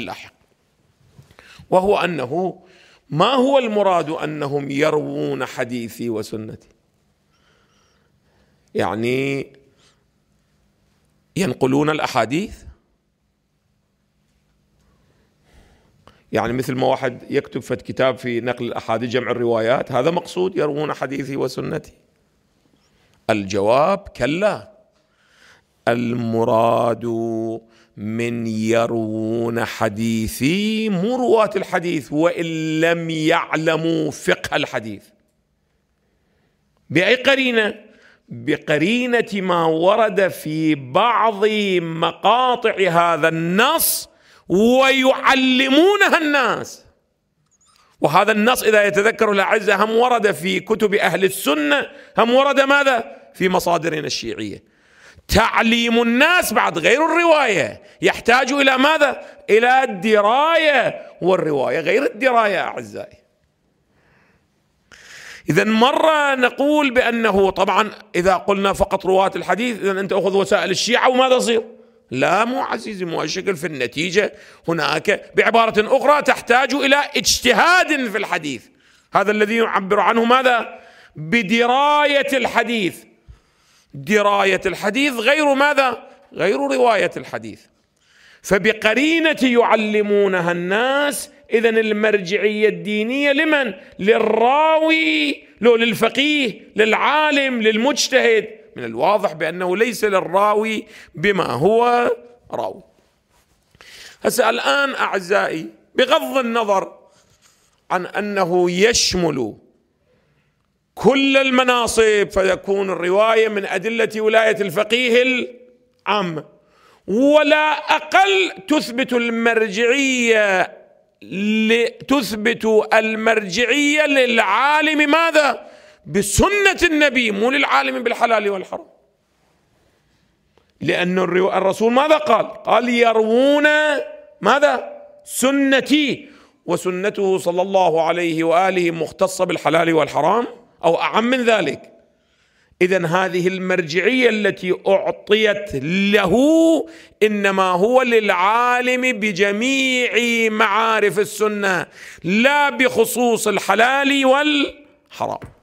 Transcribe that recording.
اللاحق وهو انه ما هو المراد انهم يروون حديثي وسنتي يعني ينقلون الاحاديث يعني مثل ما واحد يكتب فت كتاب في نقل الاحاديث جمع الروايات هذا مقصود يروون حديثي وسنتي الجواب كلا المراد من يروون حديثي مو رواة الحديث وإن لم يعلموا فقه الحديث بأي قرينة بقرينة ما ورد في بعض مقاطع هذا النص ويعلمونها الناس وهذا النص إذا يتذكر الأعزة هم ورد في كتب أهل السنة هم ورد ماذا في مصادرنا الشيعية تعليم الناس بعد غير الروايه يحتاج الى ماذا؟ الى الدرايه والروايه غير الدرايه اعزائي. اذا مره نقول بانه طبعا اذا قلنا فقط رواه الحديث اذا انت اخذ وسائل الشيعه وماذا يصير؟ لا مو عزيزي مو الشكل في النتيجه هناك بعباره اخرى تحتاج الى اجتهاد في الحديث هذا الذي يعبر عنه ماذا؟ بدرايه الحديث درايه الحديث غير ماذا؟ غير روايه الحديث فبقرينه يعلمونها الناس اذا المرجعيه الدينيه لمن؟ للراوي لو للفقيه للعالم للمجتهد من الواضح بانه ليس للراوي بما هو راوي هسه الان اعزائي بغض النظر عن انه يشمل كل المناصب فيكون الروايه من ادله ولايه الفقيه العامه ولا اقل تثبت المرجعيه تثبت المرجعيه للعالم ماذا؟ بسنه النبي مو للعالم بالحلال والحرام لأن الرسول ماذا قال قال يروون ماذا سنتي وسنته صلى الله عليه وآله مختصة بالحلال والحرام او اعم من ذلك اذا هذه المرجعيه التي اعطيت له انما هو للعالم بجميع معارف السنه لا بخصوص الحلال والحرام